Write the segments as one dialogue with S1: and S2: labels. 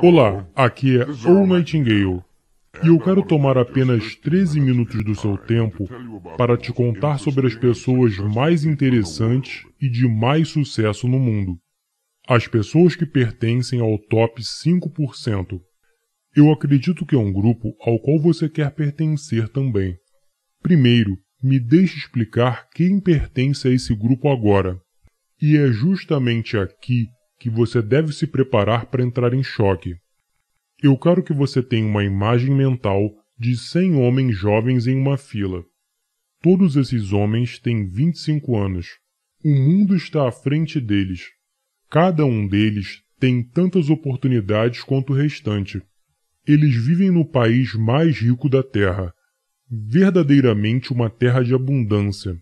S1: Olá, aqui é O Nightingale. E eu quero tomar apenas 13 minutos do seu tempo para te contar sobre as pessoas mais interessantes e de mais sucesso no mundo. As pessoas que pertencem ao top 5%. Eu acredito que é um grupo ao qual você quer pertencer também. Primeiro, me deixe explicar quem pertence a esse grupo agora. E é justamente aqui que você deve se preparar para entrar em choque. Eu quero que você tenha uma imagem mental de 100 homens jovens em uma fila. Todos esses homens têm 25 anos. O mundo está à frente deles. Cada um deles tem tantas oportunidades quanto o restante. Eles vivem no país mais rico da Terra verdadeiramente uma terra de abundância.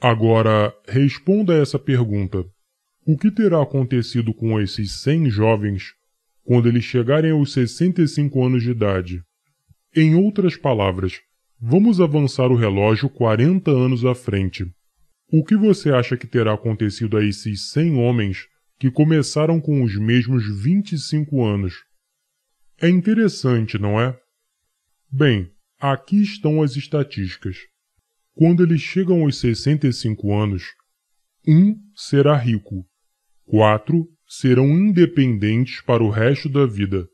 S1: Agora, responda a essa pergunta. O que terá acontecido com esses 100 jovens quando eles chegarem aos 65 anos de idade? Em outras palavras, vamos avançar o relógio 40 anos à frente. O que você acha que terá acontecido a esses 100 homens que começaram com os mesmos 25 anos? É interessante, não é? Bem, aqui estão as estatísticas. Quando eles chegam aos 65 anos, um será rico, Quatro serão independentes para o resto da vida.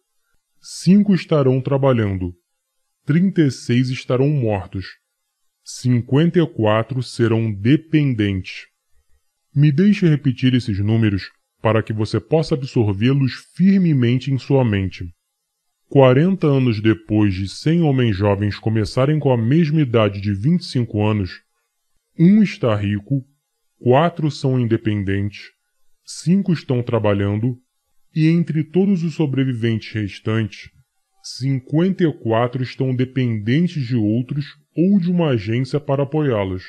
S1: Cinco estarão trabalhando. Trinta e seis estarão mortos. Cinquenta e quatro serão dependentes. Me deixe repetir esses números para que você possa absorvê-los firmemente em sua mente. Quarenta anos depois de cem homens jovens começarem com a mesma idade de vinte e cinco anos, um está rico, quatro são independentes, cinco estão trabalhando, e entre todos os sobreviventes restantes, 54 estão dependentes de outros ou de uma agência para apoiá-los.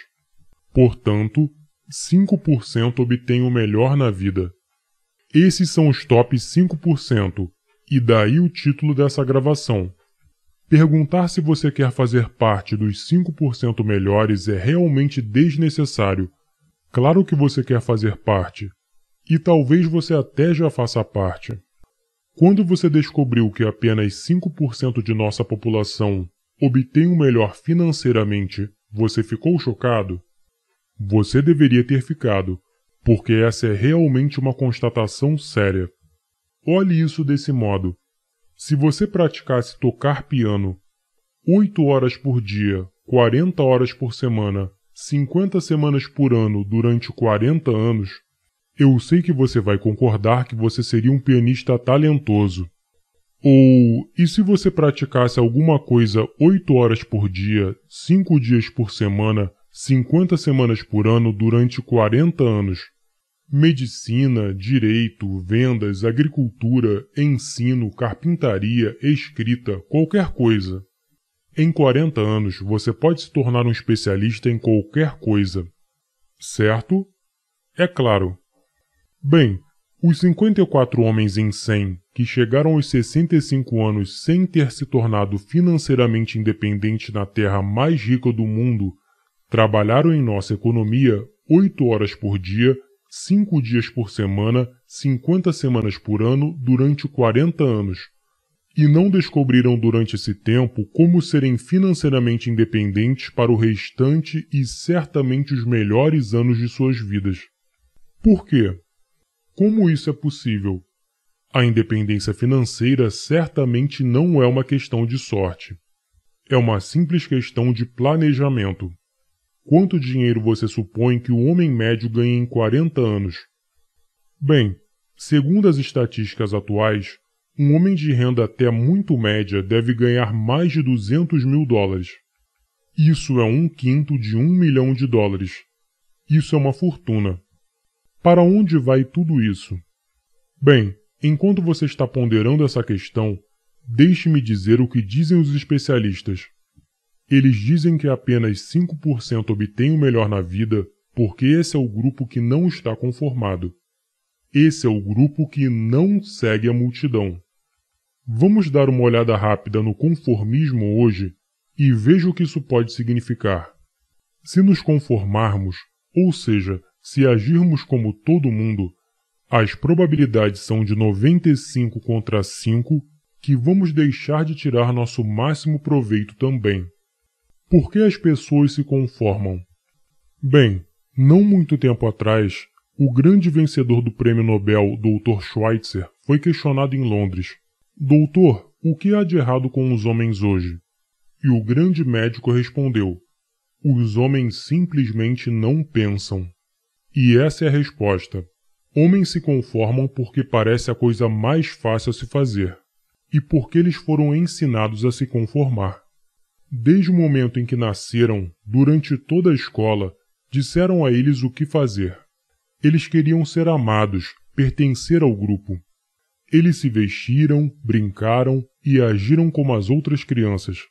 S1: Portanto, 5% obtém o melhor na vida. Esses são os top 5%, e daí o título dessa gravação. Perguntar se você quer fazer parte dos 5% melhores é realmente desnecessário. Claro que você quer fazer parte, e talvez você até já faça parte. Quando você descobriu que apenas 5% de nossa população obtém o melhor financeiramente, você ficou chocado? Você deveria ter ficado, porque essa é realmente uma constatação séria. Olhe isso desse modo. Se você praticasse tocar piano 8 horas por dia, 40 horas por semana, 50 semanas por ano durante 40 anos, eu sei que você vai concordar que você seria um pianista talentoso. Ou, e se você praticasse alguma coisa oito horas por dia, cinco dias por semana, 50 semanas por ano durante 40 anos? Medicina, direito, vendas, agricultura, ensino, carpintaria, escrita, qualquer coisa. Em 40 anos, você pode se tornar um especialista em qualquer coisa. Certo? É claro, Bem, os 54 homens em 100 que chegaram aos 65 anos sem ter se tornado financeiramente independente na terra mais rica do mundo trabalharam em nossa economia 8 horas por dia, 5 dias por semana, 50 semanas por ano durante 40 anos. E não descobriram durante esse tempo como serem financeiramente independentes para o restante e certamente os melhores anos de suas vidas. Por quê? Como isso é possível? A independência financeira certamente não é uma questão de sorte. É uma simples questão de planejamento. Quanto dinheiro você supõe que o homem médio ganha em 40 anos? Bem, segundo as estatísticas atuais, um homem de renda até muito média deve ganhar mais de 200 mil dólares. Isso é um quinto de um milhão de dólares. Isso é uma fortuna. Para onde vai tudo isso? Bem, enquanto você está ponderando essa questão, deixe-me dizer o que dizem os especialistas. Eles dizem que apenas 5% obtém o melhor na vida porque esse é o grupo que não está conformado. Esse é o grupo que não segue a multidão. Vamos dar uma olhada rápida no conformismo hoje e veja o que isso pode significar. Se nos conformarmos, ou seja, se agirmos como todo mundo, as probabilidades são de 95 contra 5 que vamos deixar de tirar nosso máximo proveito também. Por que as pessoas se conformam? Bem, não muito tempo atrás, o grande vencedor do prêmio Nobel, Dr. Schweitzer, foi questionado em Londres: Doutor, o que há de errado com os homens hoje? E o grande médico respondeu: Os homens simplesmente não pensam. E essa é a resposta. Homens se conformam porque parece a coisa mais fácil a se fazer, e porque eles foram ensinados a se conformar. Desde o momento em que nasceram, durante toda a escola, disseram a eles o que fazer. Eles queriam ser amados, pertencer ao grupo. Eles se vestiram, brincaram e agiram como as outras crianças.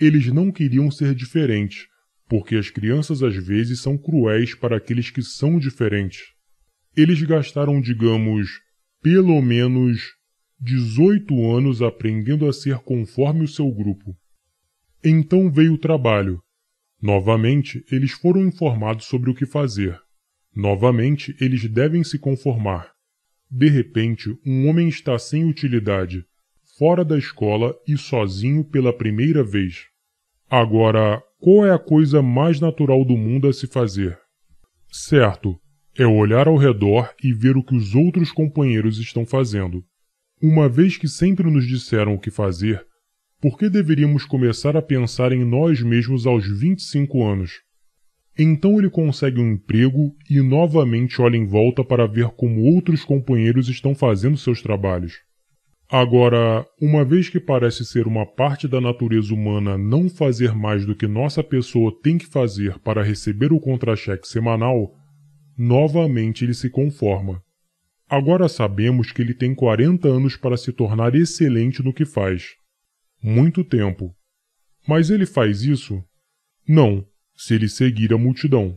S1: Eles não queriam ser diferentes, porque as crianças às vezes são cruéis para aqueles que são diferentes. Eles gastaram, digamos, pelo menos 18 anos aprendendo a ser conforme o seu grupo. Então veio o trabalho. Novamente, eles foram informados sobre o que fazer. Novamente, eles devem se conformar. De repente, um homem está sem utilidade, fora da escola e sozinho pela primeira vez. Agora, qual é a coisa mais natural do mundo a se fazer? Certo, é olhar ao redor e ver o que os outros companheiros estão fazendo. Uma vez que sempre nos disseram o que fazer, por que deveríamos começar a pensar em nós mesmos aos 25 anos? Então ele consegue um emprego e novamente olha em volta para ver como outros companheiros estão fazendo seus trabalhos. Agora, uma vez que parece ser uma parte da natureza humana não fazer mais do que nossa pessoa tem que fazer para receber o contra-cheque semanal, novamente ele se conforma. Agora sabemos que ele tem 40 anos para se tornar excelente no que faz. Muito tempo. Mas ele faz isso? Não, se ele seguir a multidão.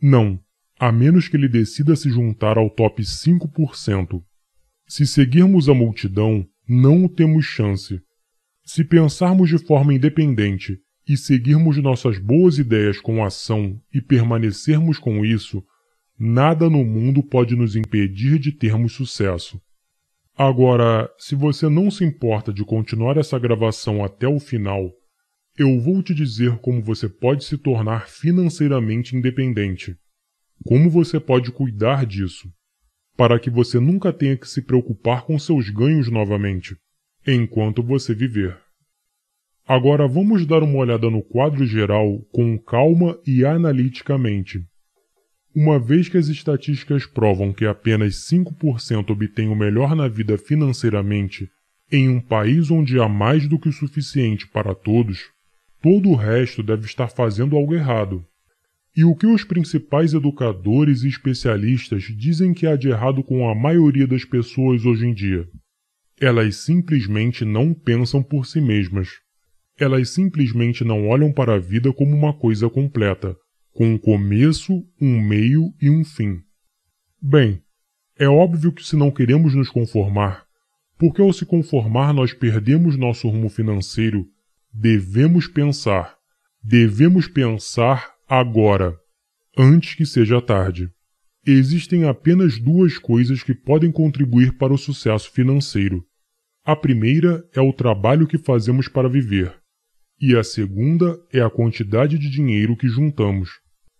S1: Não, a menos que ele decida se juntar ao top 5%. Se seguirmos a multidão, não temos chance. Se pensarmos de forma independente e seguirmos nossas boas ideias com ação e permanecermos com isso, nada no mundo pode nos impedir de termos sucesso. Agora, se você não se importa de continuar essa gravação até o final, eu vou te dizer como você pode se tornar financeiramente independente. Como você pode cuidar disso? para que você nunca tenha que se preocupar com seus ganhos novamente, enquanto você viver. Agora vamos dar uma olhada no quadro geral com calma e analiticamente. Uma vez que as estatísticas provam que apenas 5% obtém o melhor na vida financeiramente, em um país onde há mais do que o suficiente para todos, todo o resto deve estar fazendo algo errado. E o que os principais educadores e especialistas dizem que há de errado com a maioria das pessoas hoje em dia? Elas simplesmente não pensam por si mesmas. Elas simplesmente não olham para a vida como uma coisa completa, com um começo, um meio e um fim. Bem, é óbvio que se não queremos nos conformar, porque ao se conformar nós perdemos nosso rumo financeiro, devemos pensar. Devemos pensar agora, antes que seja tarde. Existem apenas duas coisas que podem contribuir para o sucesso financeiro. A primeira é o trabalho que fazemos para viver, e a segunda é a quantidade de dinheiro que juntamos,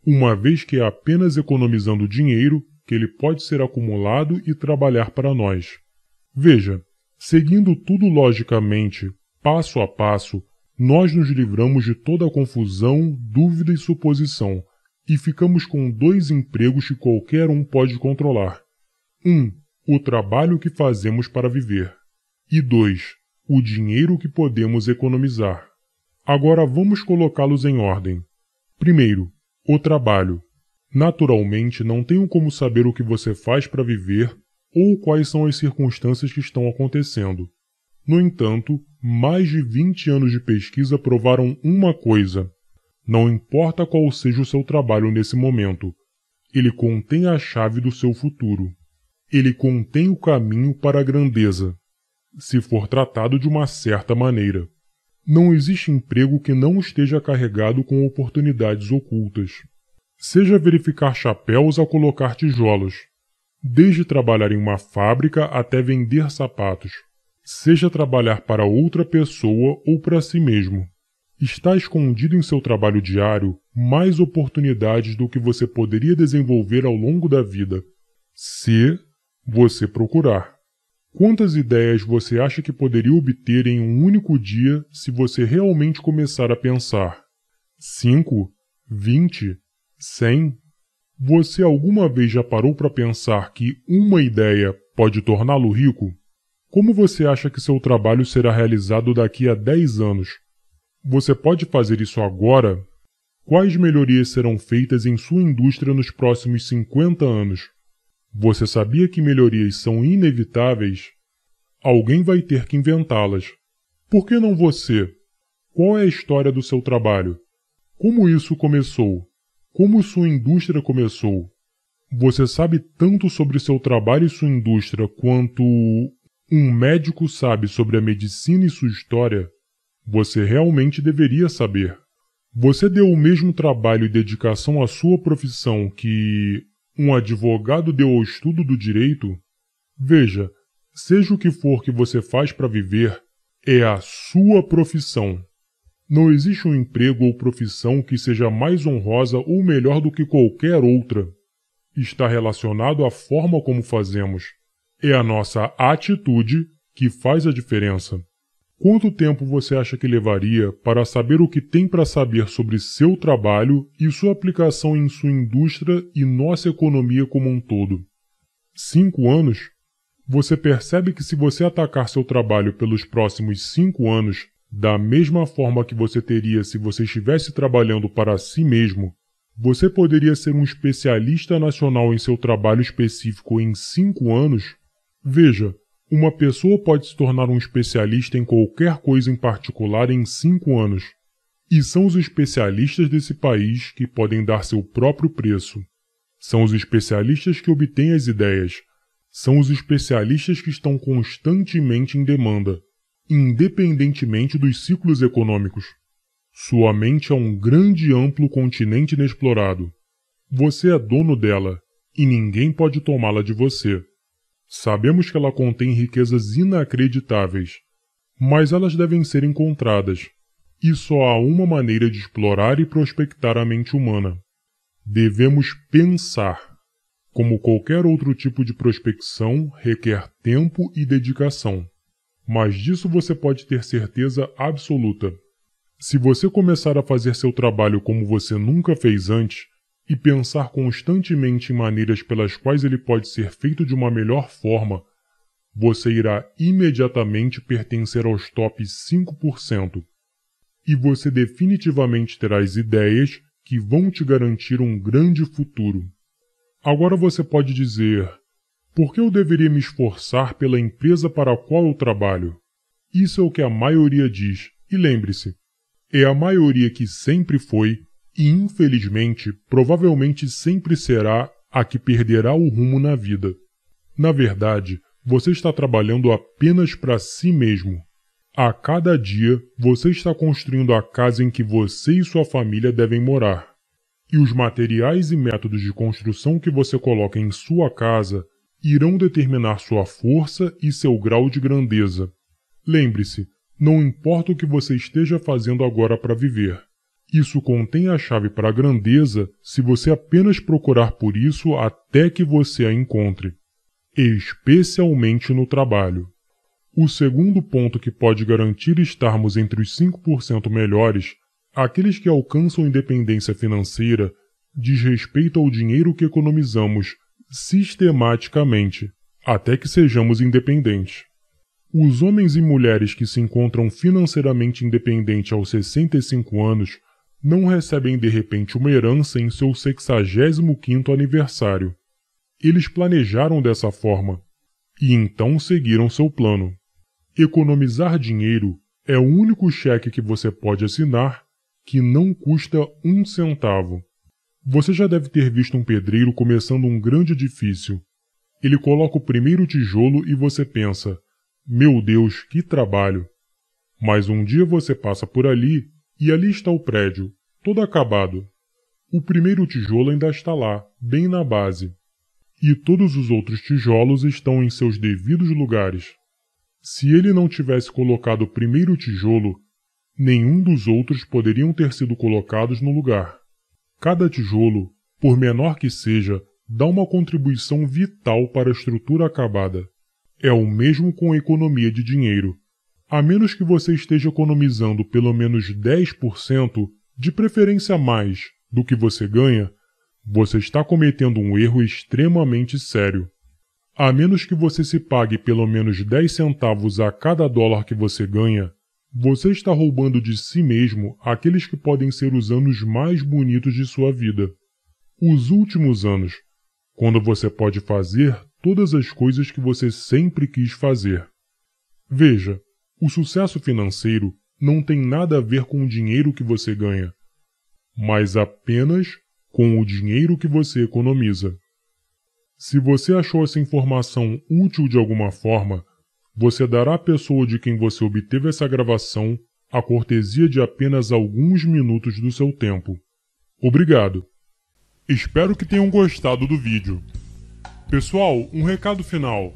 S1: uma vez que é apenas economizando dinheiro que ele pode ser acumulado e trabalhar para nós. Veja, seguindo tudo logicamente, passo a passo, nós nos livramos de toda a confusão, dúvida e suposição, e ficamos com dois empregos que qualquer um pode controlar. Um, o trabalho que fazemos para viver. E dois, O dinheiro que podemos economizar. Agora vamos colocá-los em ordem. Primeiro, o trabalho. Naturalmente, não tenho como saber o que você faz para viver ou quais são as circunstâncias que estão acontecendo. No entanto, mais de 20 anos de pesquisa provaram uma coisa: não importa qual seja o seu trabalho nesse momento, ele contém a chave do seu futuro. Ele contém o caminho para a grandeza, se for tratado de uma certa maneira. Não existe emprego que não esteja carregado com oportunidades ocultas. Seja verificar chapéus a colocar tijolos, desde trabalhar em uma fábrica até vender sapatos seja trabalhar para outra pessoa ou para si mesmo. Está escondido em seu trabalho diário mais oportunidades do que você poderia desenvolver ao longo da vida, se você procurar. Quantas ideias você acha que poderia obter em um único dia se você realmente começar a pensar? 5, 20, 100? Você alguma vez já parou para pensar que uma ideia pode torná-lo rico? Como você acha que seu trabalho será realizado daqui a 10 anos? Você pode fazer isso agora? Quais melhorias serão feitas em sua indústria nos próximos 50 anos? Você sabia que melhorias são inevitáveis? Alguém vai ter que inventá-las. Por que não você? Qual é a história do seu trabalho? Como isso começou? Como sua indústria começou? Você sabe tanto sobre seu trabalho e sua indústria quanto um médico sabe sobre a medicina e sua história, você realmente deveria saber. Você deu o mesmo trabalho e dedicação à sua profissão que um advogado deu ao estudo do direito? Veja, seja o que for que você faz para viver, é a sua profissão. Não existe um emprego ou profissão que seja mais honrosa ou melhor do que qualquer outra. Está relacionado à forma como fazemos. É a nossa atitude que faz a diferença. Quanto tempo você acha que levaria para saber o que tem para saber sobre seu trabalho e sua aplicação em sua indústria e nossa economia como um todo? Cinco anos? Você percebe que se você atacar seu trabalho pelos próximos cinco anos, da mesma forma que você teria se você estivesse trabalhando para si mesmo, você poderia ser um especialista nacional em seu trabalho específico em cinco anos Veja, uma pessoa pode se tornar um especialista em qualquer coisa em particular em cinco anos. E são os especialistas desse país que podem dar seu próprio preço. São os especialistas que obtêm as ideias. São os especialistas que estão constantemente em demanda, independentemente dos ciclos econômicos. Sua mente é um grande e amplo continente inexplorado. Você é dono dela, e ninguém pode tomá-la de você. Sabemos que ela contém riquezas inacreditáveis, mas elas devem ser encontradas, e só há uma maneira de explorar e prospectar a mente humana. Devemos pensar. Como qualquer outro tipo de prospecção, requer tempo e dedicação. Mas disso você pode ter certeza absoluta. Se você começar a fazer seu trabalho como você nunca fez antes, e pensar constantemente em maneiras pelas quais ele pode ser feito de uma melhor forma, você irá imediatamente pertencer aos top 5%. E você definitivamente terá as ideias que vão te garantir um grande futuro. Agora você pode dizer: por que eu deveria me esforçar pela empresa para a qual eu trabalho? Isso é o que a maioria diz, e lembre-se, é a maioria que sempre foi e infelizmente provavelmente sempre será a que perderá o rumo na vida. Na verdade, você está trabalhando apenas para si mesmo. A cada dia, você está construindo a casa em que você e sua família devem morar. E os materiais e métodos de construção que você coloca em sua casa irão determinar sua força e seu grau de grandeza. Lembre-se, não importa o que você esteja fazendo agora para viver, isso contém a chave para a grandeza se você apenas procurar por isso até que você a encontre, especialmente no trabalho. O segundo ponto que pode garantir estarmos entre os 5% melhores, aqueles que alcançam independência financeira, diz respeito ao dinheiro que economizamos sistematicamente, até que sejamos independentes. Os homens e mulheres que se encontram financeiramente independentes aos 65 anos não recebem de repente uma herança em seu 65º aniversário. Eles planejaram dessa forma e então seguiram seu plano. Economizar dinheiro é o único cheque que você pode assinar que não custa um centavo. Você já deve ter visto um pedreiro começando um grande edifício. Ele coloca o primeiro tijolo e você pensa: Meu Deus, que trabalho! Mas um dia você passa por ali e ali está o prédio, todo acabado. O primeiro tijolo ainda está lá, bem na base. E todos os outros tijolos estão em seus devidos lugares. Se ele não tivesse colocado o primeiro tijolo, nenhum dos outros poderiam ter sido colocados no lugar. Cada tijolo, por menor que seja, dá uma contribuição vital para a estrutura acabada. É o mesmo com a economia de dinheiro. A menos que você esteja economizando pelo menos 10%, de preferência mais, do que você ganha, você está cometendo um erro extremamente sério. A menos que você se pague pelo menos 10 centavos a cada dólar que você ganha, você está roubando de si mesmo aqueles que podem ser os anos mais bonitos de sua vida. Os últimos anos, quando você pode fazer todas as coisas que você sempre quis fazer. Veja, o sucesso financeiro não tem nada a ver com o dinheiro que você ganha, mas apenas com o dinheiro que você economiza. Se você achou essa informação útil de alguma forma, você dará à pessoa de quem você obteve essa gravação a cortesia de apenas alguns minutos do seu tempo. Obrigado! Espero que tenham gostado do vídeo. Pessoal, um recado final.